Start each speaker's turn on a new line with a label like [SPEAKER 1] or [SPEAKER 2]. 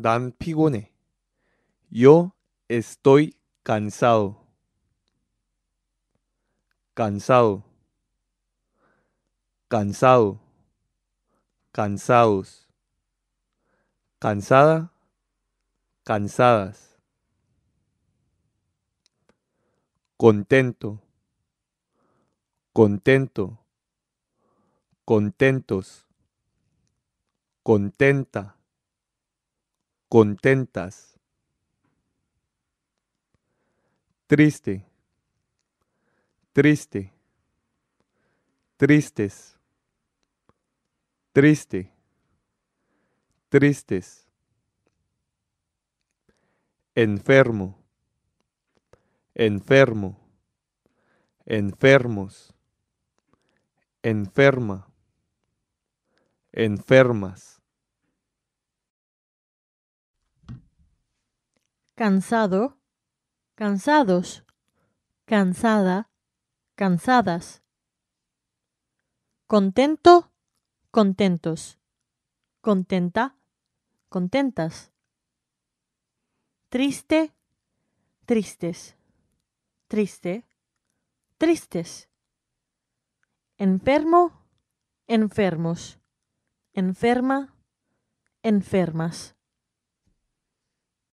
[SPEAKER 1] Dan Yo estoy cansado. Cansado. Cansado. Cansados. Cansada. Cansadas.
[SPEAKER 2] Contento. Contento. Contentos. Contenta contentas, triste, triste, tristes, triste, tristes, enfermo, enfermo, enfermos, enferma, enfermas
[SPEAKER 3] cansado, cansados, cansada, cansadas.
[SPEAKER 4] Contento, contentos. Contenta, contentas. Triste, tristes. Triste, tristes. Enfermo, enfermos. Enferma, enfermas.